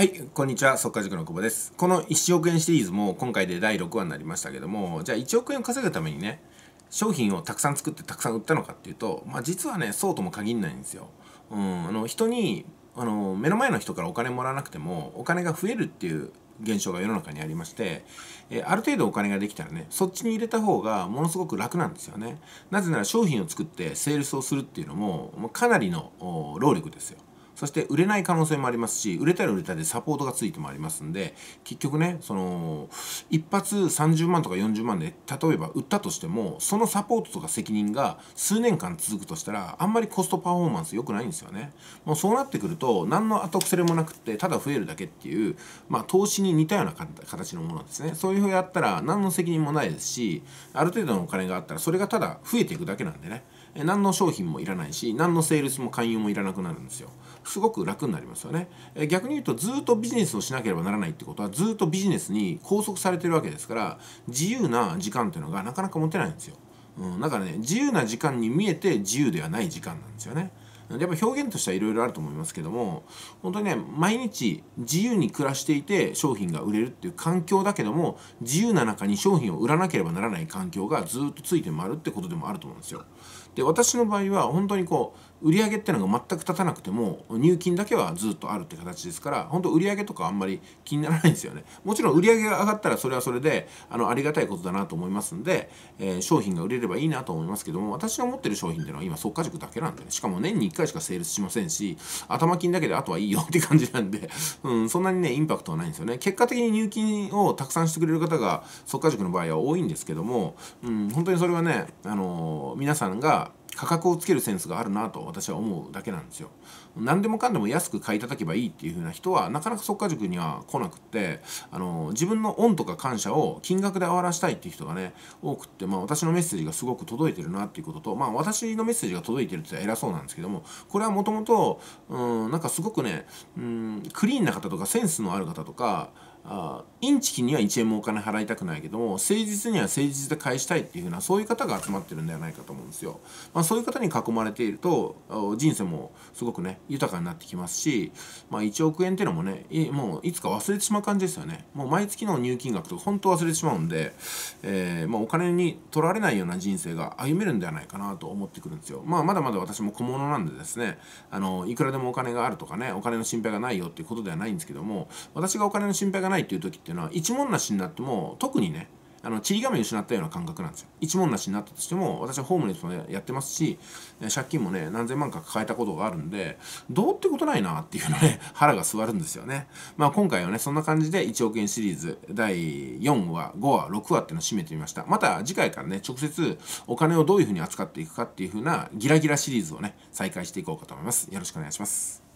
はい、こんにちは、速化塾の久保です。この1億円シリーズも今回で第6話になりましたけども、じゃあ1億円を稼ぐためにね、商品をたくさん作ってたくさん売ったのかっていうと、まあ実はね、そうとも限んないんですよ。うん、あの人に、あの、目の前の人からお金もらわなくても、お金が増えるっていう現象が世の中にありまして、えある程度お金ができたらねそっちに入れた方がものすごく楽なんですよねなぜなら商品を作ってセールスをするっていうのもかなりの労力ですよそして売れない可能性もありますし売れたら売れたでサポートがついてもありますんで結局ねその一発30万とか40万で例えば売ったとしてもそのサポートとか責任が数年間続くとしたらあんまりコストパフォーマンス良くないんですよねもうそうなってくると何の後癖もなくってただ増えるだけっていうまあ投資に似たような形のものですねそういうふうにやったら何の責任もないですしある程度のお金があったらそれがただ増えていくだけなんでね何の商品もいらないし何のセールスも勧誘もいらなくなるんですよすごく楽になりますよね逆に言うとずっとビジネスをしなければならないってことはずっとビジネスに拘束されてるわけですから自由な時間っていうのがなかなか持てないんですよ、うん、だからね自由な時間に見えて自由ではない時間なんですよねやっぱ表現としてはいろいろあると思いますけども本当にね毎日自由に暮らしていて商品が売れるっていう環境だけども自由な中に商品を売らなければならない環境がずっとついて回るってことでもあると思うんですよ。で私の場合は本当にこう売り上げってのが全く立たなくても入金だけはずっとあるって形ですから本当売り上げとかあんまり気にならないんですよねもちろん売り上げが上がったらそれはそれであのありがたいことだなと思いますんで、えー、商品が売れればいいなと思いますけども私が持ってる商品っていうのは今即価塾だけなんでねしかも年に1回しかセールスしませんし頭金だけであとはいいよって感じなんで、うん、そんなにねインパクトはないんですよね結果的に入金をたくさんしてくれる方が即価塾の場合は多いんですけども、うん、本当にそれはねあのー、皆さんが価格をつけるセンスがあるなと私は思うだけなんですよ。何でもかんでも安く買い叩けばいいっていう風な人はなかなか即価塾には来なくってあの自分の恩とか感謝を金額で終わらしたいっていう人がね多くって、まあ、私のメッセージがすごく届いてるなっていうことと、まあ、私のメッセージが届いてるって偉そうなんですけどもこれはもともとなんかすごくねうんクリーンな方とかセンスのある方とかあインチキには1円もお金払いたくないけども誠実には誠実で返したいっていうふうなそういう方が集まってるんではないかと思うんですよ。まあ、そういう方に囲まれていると人生もすごくね豊かになってきますし、まあ、1億円っていうのもねもういつか忘れてしまう感じですよね。もう毎月の入金額と本当忘れてしまうんで、えー、まあ、お金に取られないような人生が歩めるんではないかなと思ってくるんですよ。まあ、まだまだ私も小物なんでですねあのいくらでもお金があるとかねお金の心配がないよっていうことではないんですけども私がお金の心配がないっていう時っていうのは一文なしになっても特にねあの、ちり画面失ったような感覚なんですよ。一文なしになったとしても、私はホームレスもやってますし、借金もね、何千万か抱えたことがあるんで、どうってことないなっていうのね、腹が座るんですよね。まあ今回はね、そんな感じで1億円シリーズ第4話、5話、6話っていうのを締めてみました。また次回からね、直接お金をどういうふうに扱っていくかっていうふうなギラギラシリーズをね、再開していこうかと思います。よろしくお願いします。